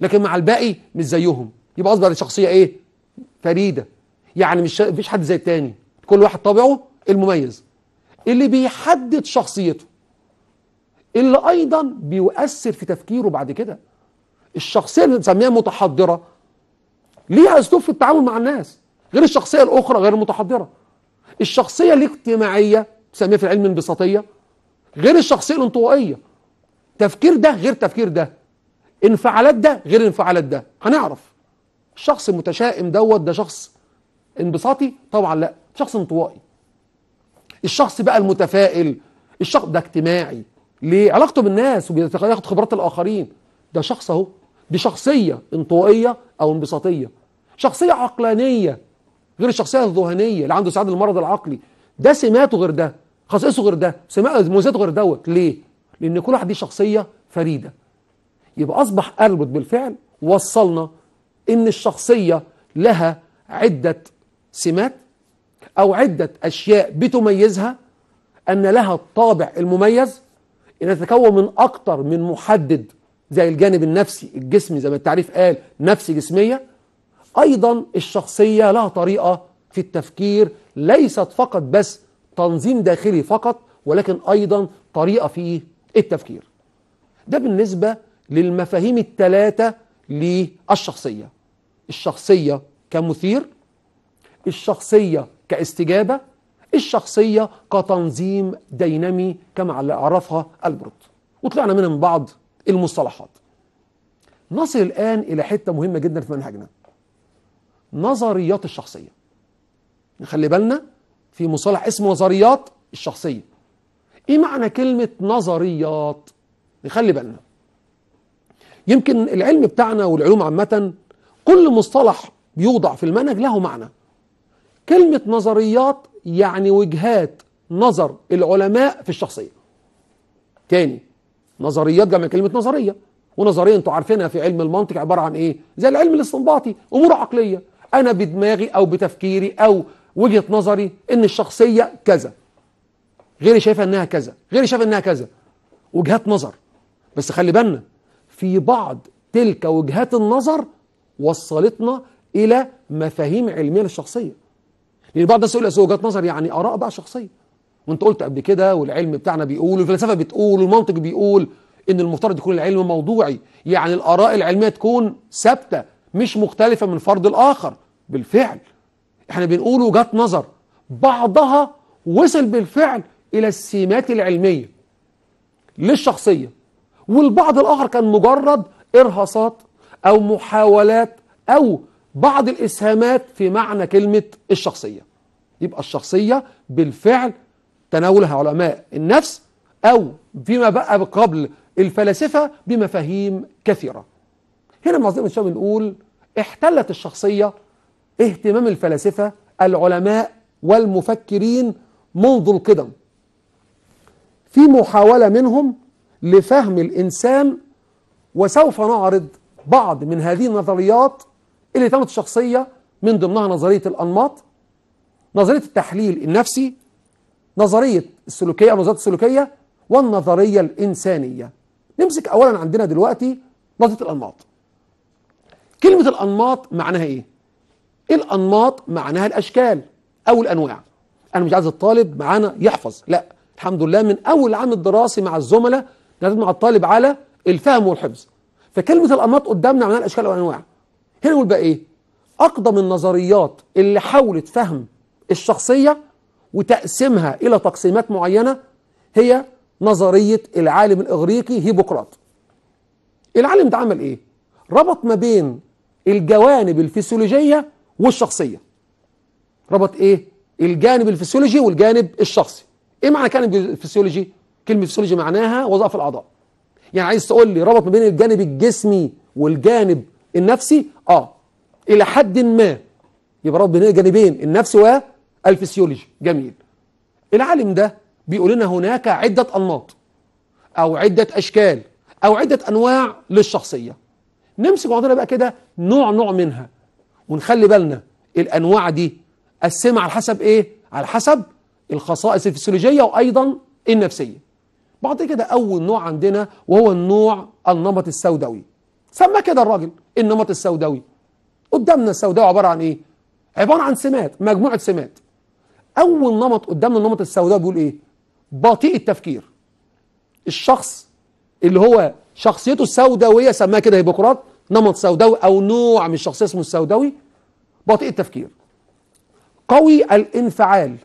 لكن مع الباقي مش زيهم يبقى قصدي شخصيه ايه فريده يعني مش مفيش حد زي التاني كل واحد طبعه المميز اللي بيحدد شخصيته اللي ايضا بيؤثر في تفكيره بعد كده الشخصيه اللي بنسميها متحضره ليها اسلوب في التعامل مع الناس غير الشخصيه الاخرى غير المتحضره الشخصيه الاجتماعيه بنسميها في العلم انبساطيه غير الشخصيه الانطوائيه تفكير ده غير تفكير ده انفعالات ده غير انفعالات ده هنعرف الشخص المتشائم دوت ده شخص انبساطي طبعا لا شخص انطوائي الشخص بقى المتفائل الشخص ده اجتماعي ليه علاقته بالناس وبياخد خبرات الاخرين ده شخص اهو دي شخصيه انطوائيه او انبساطيه شخصيه عقلانيه غير الشخصيه الذهنيه اللي عنده سعاده المرض العقلي ده سماته غير ده خصائصه غير ده سماته مميزاته غير دوت ليه لان كل واحد دي شخصيه فريده يبقى أصبح أربط بالفعل وصلنا إن الشخصية لها عدة سمات أو عدة أشياء بتميزها أن لها الطابع المميز أن تتكون من أكتر من محدد زي الجانب النفسي الجسمي زي ما التعريف قال نفسي جسمية أيضا الشخصية لها طريقة في التفكير ليست فقط بس تنظيم داخلي فقط ولكن أيضا طريقة في التفكير ده بالنسبة للمفاهيم الثلاثة للشخصية الشخصية كمثير الشخصية كاستجابة الشخصية كتنظيم دينامي كما عرفها البرد وطلعنا منها من بعض المصطلحات نصل الآن إلى حتة مهمة جدا في منهجنا نظريات الشخصية نخلي بالنا في مصطلح اسمه نظريات الشخصية ايه معنى كلمة نظريات نخلي بالنا يمكن العلم بتاعنا والعلوم عامة كل مصطلح بيوضع في المنهج له معنى كلمة نظريات يعني وجهات نظر العلماء في الشخصية تاني نظريات جمع كلمة نظرية ونظرية انتوا عارفينها في علم المنطق عبارة عن ايه زي العلم الاستنباطي امور عقلية انا بدماغي او بتفكيري او وجهة نظري ان الشخصية كذا غيري شايفة انها كذا غيري شايفة انها كذا وجهات نظر بس خلي بالنا في بعض تلك وجهات النظر وصلتنا إلى مفاهيم علمية للشخصية لأن بعض الناس يقول لك وجهات نظر يعني آراء بقى شخصية وانت قلت قبل كده والعلم بتاعنا بيقول والفلسفة بتقول والمنطق بيقول إن المفترض يكون العلم موضوعي يعني الآراء العلمية تكون ثابتة مش مختلفة من فرد الآخر بالفعل احنا بنقول وجهات نظر بعضها وصل بالفعل إلى السمات العلمية للشخصية والبعض الآخر كان مجرد إرهاصات أو محاولات أو بعض الإسهامات في معنى كلمة الشخصية يبقى الشخصية بالفعل تناولها علماء النفس أو فيما بقى قبل الفلاسفة بمفاهيم كثيرة هنا معظم الشباب بنقول احتلت الشخصية اهتمام الفلاسفة العلماء والمفكرين منذ القدم في محاولة منهم لفهم الإنسان وسوف نعرض بعض من هذه النظريات اللي تمت الشخصية من ضمنها نظرية الأنماط نظرية التحليل النفسي نظرية السلوكية أو نظرية السلوكية والنظرية الإنسانية نمسك أولا عندنا دلوقتي نظرية الأنماط كلمة الأنماط معناها إيه؟ الأنماط معناها الأشكال أو الأنواع أنا مش عايز الطالب معانا يحفظ لا الحمد لله من أول عام الدراسي مع الزملاء نجمع الطالب على الفهم والحفظ فكلمة الأنماط قدامنا عملها الأشكال والأنواع هنا نقول بقى إيه أقدم النظريات اللي حاولت فهم الشخصية وتقسيمها إلى تقسيمات معينة هي نظرية العالم الإغريقي هيبوقراط العالم ده عمل إيه؟ ربط ما بين الجوانب الفسيولوجية والشخصية ربط إيه؟ الجانب الفسيولوجي والجانب الشخصي إيه معنى كان الفسيولوجي؟ كلمة فسيولوجي معناها وظائف الأعضاء يعني عايز تقول لي ربط ما بين الجانب الجسمي والجانب النفسي اه إلى حد ما يبقى ربط بين الجانبين النفسي والفسيولوجي جميل العالم ده بيقول لنا هناك عدة أنماط أو عدة أشكال أو عدة أنواع للشخصية نمسك بعضنا بقى كده نوع نوع منها ونخلي بالنا الأنواع دي قسمها على حسب إيه؟ على حسب الخصائص الفسيولوجية وأيضا النفسية بعد كده أول نوع عندنا وهو النوع النمط السوداوي سمى كده الراجل إيه النمط السوداوي قدامنا السوداوي عبارة عن إيه؟ عبارة عن سمات مجموعة سمات أول نمط قدامنا النمط السوداوي بيقول إيه؟ بطيء التفكير الشخص اللي هو شخصيته السوداوية سماها كده هيبقراط نمط سوداوي أو نوع من الشخصية اسمه السوداوي بطيء التفكير قوي الانفعال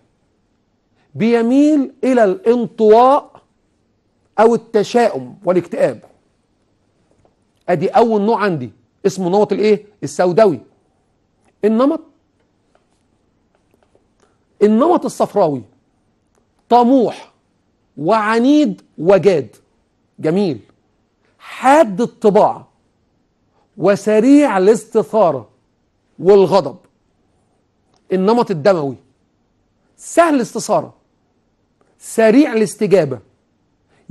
بيميل إلى الانطواء او التشاؤم والاكتئاب ادي اول نوع عندي اسمه نمط الايه السوداوي النمط النمط الصفراوي طموح وعنيد وجاد جميل حاد الطباع وسريع الاستثارة والغضب النمط الدموي سهل الاستثارة سريع الاستجابة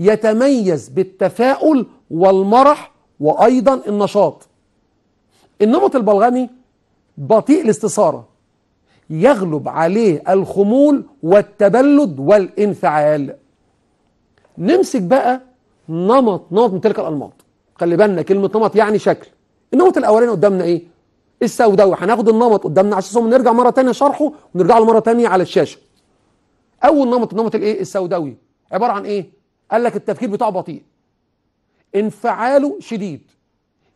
يتميز بالتفاؤل والمرح وأيضا النشاط النمط البلغمي بطيء الاستثارة يغلب عليه الخمول والتبلد والانفعال نمسك بقى نمط نمط من تلك الأنماط خلي بالنا كلمة نمط يعني شكل النمط الأولاني قدامنا إيه السوداوي هناخد النمط قدامنا عشان نرجع مرة تانية شرحه ونرجع له مرة تانية على الشاشة أول نمط النمط الإيه السوداوي عبارة عن إيه قال لك التفكير بتاعه بطيء انفعاله شديد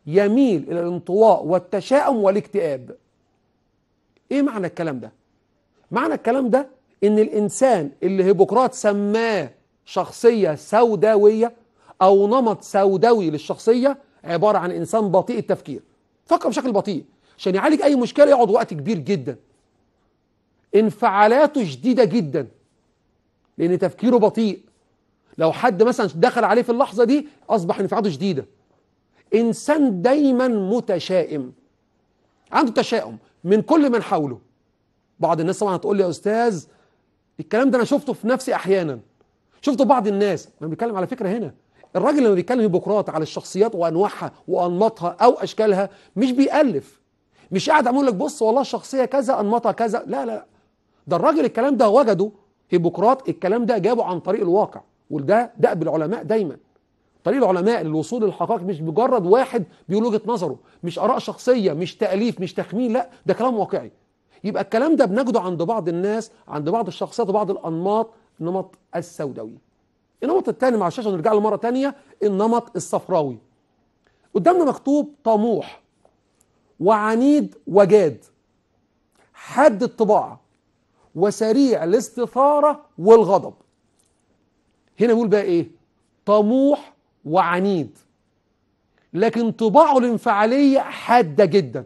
يميل الى الانطواء والتشاؤم والاكتئاب ايه معنى الكلام ده معنى الكلام ده ان الانسان اللي هيبقراط سماه شخصيه سوداويه او نمط سوداوي للشخصيه عباره عن انسان بطيء التفكير فكر بشكل بطيء عشان يعالج اي مشكله يقعد وقت كبير جدا انفعالاته شديده جدا لان تفكيره بطيء لو حد مثلا دخل عليه في اللحظة دي أصبح انفعالاته شديدة إنسان دايما متشائم عنده تشاؤم من كل من حوله بعض الناس طبعا هتقول لي يا أستاذ الكلام ده أنا شفته في نفسي أحيانا شفته بعض الناس أنا بيتكلم على فكرة هنا الراجل لما بيتكلم بكرات على الشخصيات وانواعها وانماطها او اشكالها مش بيألف مش قاعد اقول لك بص والله الشخصيه كذا انماطها كذا لا لا ده الراجل الكلام ده وجده هيبوقراط الكلام ده جابه عن طريق الواقع وده دأب العلماء دايما طريق العلماء للوصول للحقائق مش مجرد واحد بيقول وجهه نظره مش اراء شخصيه مش تاليف مش تخمين لا ده كلام واقعي يبقى الكلام ده بنجده عند بعض الناس عند بعض الشخصيات وبعض الانماط النمط السوداوي النمط الثاني مع الشاشه نرجع له مره ثانيه النمط الصفراوي قدامنا مكتوب طموح وعنيد وجاد حاد الطباع وسريع الاستثاره والغضب هنا بيقول بقى ايه طموح وعنيد لكن طباعه الانفعالية حادة جدا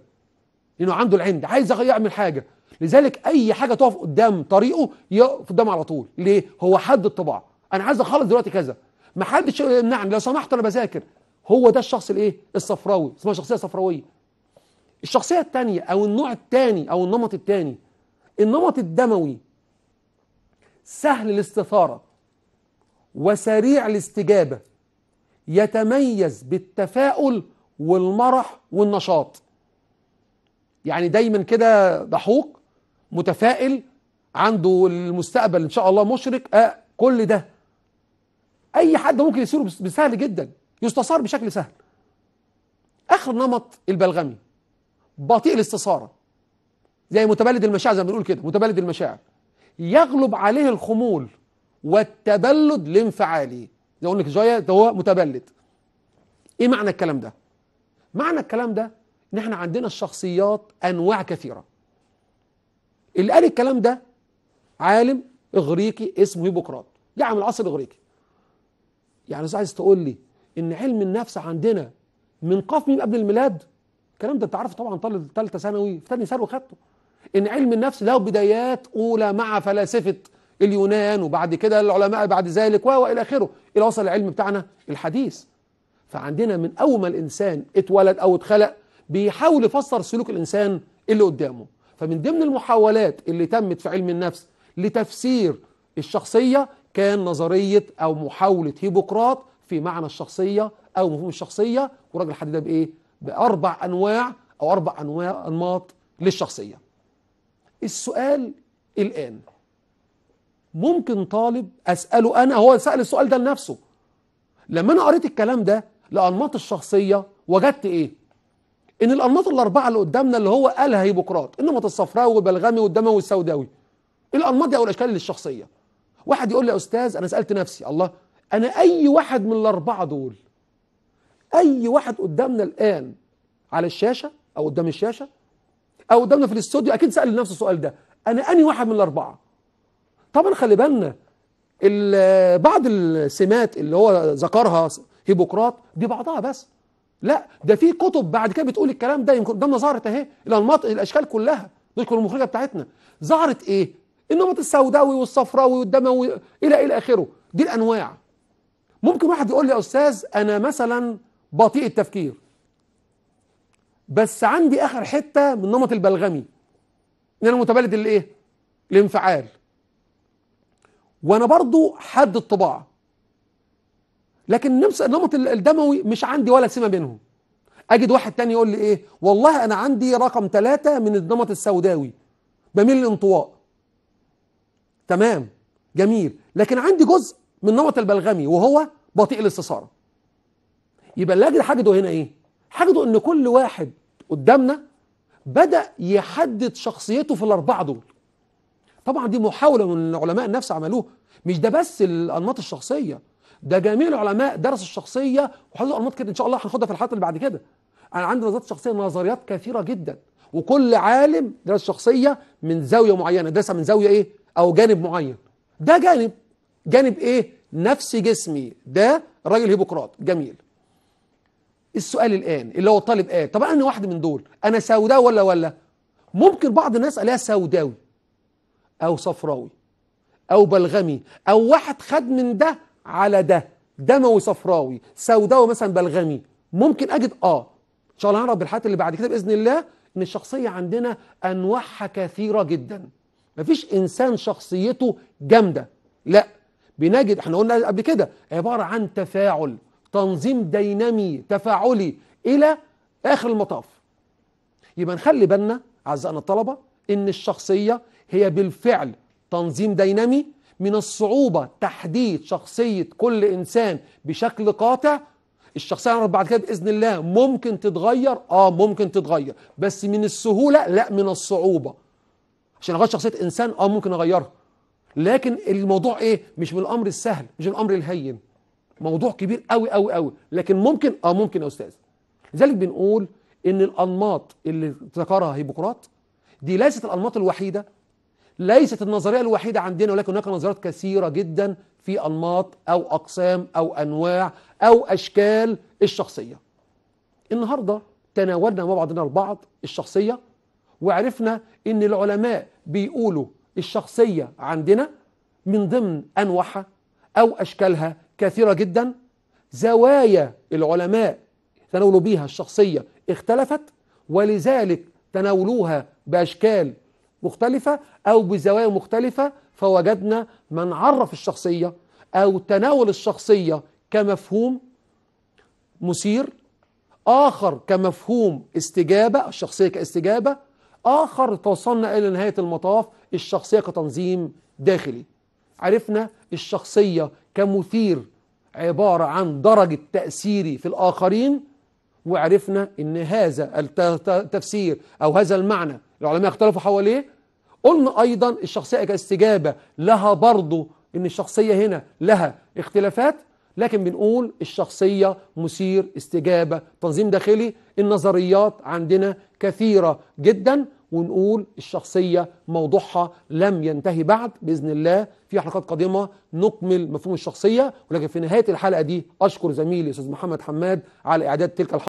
لأنه عنده العند عايز يعمل حاجة لذلك أي حاجة تقف قدام طريقه يقف قدام على طول ليه؟ هو حد الطباع أنا عايز أخلص دلوقتي كذا ما حدش يمنعني لو سمحت أنا بذاكر هو ده الشخص الإيه؟ الصفراوي اسمها شخصية صفراوية الشخصية الثانية أو النوع الثاني أو النمط الثاني النمط الدموي سهل الاستثارة وسريع الاستجابة يتميز بالتفاؤل والمرح والنشاط يعني دايما كده ضحوك متفائل عنده المستقبل ان شاء الله مشرق آه كل ده اي حد ممكن يصيره بسهل جدا يستثار بشكل سهل اخر نمط البلغمي بطيء الاستثاره زي متبلد المشاعر زي ما بنقول كده متبلد المشاعر يغلب عليه الخمول والتبلد الانفعالي زي اقول لك شويه ده هو متبلد ايه معنى الكلام ده معنى الكلام ده ان احنا عندنا الشخصيات انواع كثيره اللي قال الكلام ده عالم اغريقي اسمه يعني من العصر الاغريقي يعني عايز تقول لي ان علم النفس عندنا من قاف ميم قبل الميلاد الكلام ده انت عارفه طبعا طالب ثالثه ثانوي في ثاني ثانوي خدته ان علم النفس له بدايات اولى مع فلاسفه اليونان وبعد كده العلماء بعد ذلك والى اخره الى وصل العلم بتاعنا الحديث فعندنا من اول ما الانسان اتولد او اتخلق بيحاول يفسر سلوك الانسان اللي قدامه فمن ضمن المحاولات اللي تمت في علم النفس لتفسير الشخصيه كان نظريه او محاوله هيبوقراط في معنى الشخصيه او مفهوم الشخصيه وراجل حددها بايه باربع انواع او اربع انواع انماط للشخصيه السؤال الان ممكن طالب اساله انا هو سال السؤال ده لنفسه لما انا قريت الكلام ده لانماط الشخصيه وجدت ايه ان الانماط الاربعه اللي قدامنا اللي هو قالها هيبوكرات النمط الصفراوي والبلغمي والدموي والسوداوي الانماط دي او الاشكال للشخصيه واحد يقول لي يا استاذ انا سالت نفسي الله انا اي واحد من الاربعه دول اي واحد قدامنا الان على الشاشه او قدام الشاشه او قدامنا في الاستوديو اكيد سال نفسه السؤال ده انا انهي واحد من الاربعه طبعا خلي بالنا بعض السمات اللي هو ذكرها هيبوقراط دي بعضها بس لا ده في كتب بعد كده بتقول الكلام ده يمكن ده ظهرت اهي الانماط الاشكال كلها دي كل المخرجه بتاعتنا ظهرت ايه النمط السوداوي والصفراوي والدموي الى الى اخره دي الانواع ممكن واحد يقول لي يا استاذ انا مثلا بطيء التفكير بس عندي اخر حته من نمط البلغمي ان انا متبلد الايه الانفعال وانا برضو حد الطباع لكن النمط الدموي مش عندي ولا سمه بينهم اجد واحد تاني يقول لي ايه والله انا عندي رقم ثلاثة من النمط السوداوي بميل للانطواء تمام جميل لكن عندي جزء من نمط البلغمي وهو بطيء الاستثاره يبقى اللي اجد حاجده هنا ايه حاجده ان كل واحد قدامنا بدا يحدد شخصيته في الاربعه دول طبعا دي محاولة من علماء النفس عملوه مش ده بس الأنماط الشخصية ده جميع العلماء درس الشخصية وحطوا أنماط كده إن شاء الله هناخدها في الحلقات اللي بعد كده أنا عندي نظريات شخصية نظريات كثيرة جدا وكل عالم درس شخصية من زاوية معينة درسها من زاوية إيه أو جانب معين ده جانب جانب إيه نفسي جسمي ده راجل هيبوقراط جميل السؤال الآن اللي هو الطالب قال طب أنا واحد من دول أنا سوداوي ولا ولا ممكن بعض الناس قالها سوداوي أو صفراوي أو بلغمي أو واحد خد من ده على ده دموي صفراوي سوداوي مثلا بلغمي ممكن أجد آه إن شاء الله هنعرف بالحالات اللي بعد كده بإذن الله إن الشخصية عندنا أنواعها كثيرة جدا مفيش إنسان شخصيته جامدة لا بنجد احنا قلنا قبل كده عبارة عن تفاعل تنظيم دينامي تفاعلي إلى آخر المطاف يبقى نخلي بالنا أعزائنا الطلبة إن الشخصية هي بالفعل تنظيم دينامي من الصعوبة تحديد شخصية كل إنسان بشكل قاطع الشخصية بعد كده بإذن الله ممكن تتغير آه ممكن تتغير بس من السهولة لا من الصعوبة عشان أغير شخصية إنسان آه ممكن أغيرها لكن الموضوع إيه مش من الأمر السهل مش من الأمر الهين موضوع كبير قوي قوي قوي لكن ممكن آه ممكن يا أستاذ لذلك بنقول إن الأنماط اللي ذكرها هيبقراط دي ليست الأنماط الوحيدة ليست النظرية الوحيدة عندنا ولكن هناك نظريات كثيرة جدا في أنماط أو أقسام أو أنواع أو أشكال الشخصية النهاردة تناولنا مع بعضنا البعض الشخصية وعرفنا ان العلماء بيقولوا الشخصية عندنا من ضمن أنواعها أو أشكالها كثيرة جدا زوايا العلماء تناولوا بيها الشخصية اختلفت ولذلك تناولوها بأشكال مختلفة أو بزوايا مختلفة فوجدنا من عرف الشخصية أو تناول الشخصية كمفهوم مثير آخر كمفهوم استجابة الشخصية كاستجابة آخر توصلنا إلى نهاية المطاف الشخصية كتنظيم داخلي عرفنا الشخصية كمثير عبارة عن درجة تأثيري في الآخرين وعرفنا ان هذا التفسير أو هذا المعنى العلماء اختلفوا حواليه قلنا أيضا الشخصية كاستجابة لها برضو إن الشخصية هنا لها اختلافات لكن بنقول الشخصية مثير استجابة تنظيم داخلي النظريات عندنا كثيرة جدا ونقول الشخصية موضوعها لم ينتهي بعد بإذن الله في حلقات قادمة نكمل مفهوم الشخصية ولكن في نهاية الحلقة دي أشكر زميلي أستاذ محمد حماد على إعداد تلك الحلقة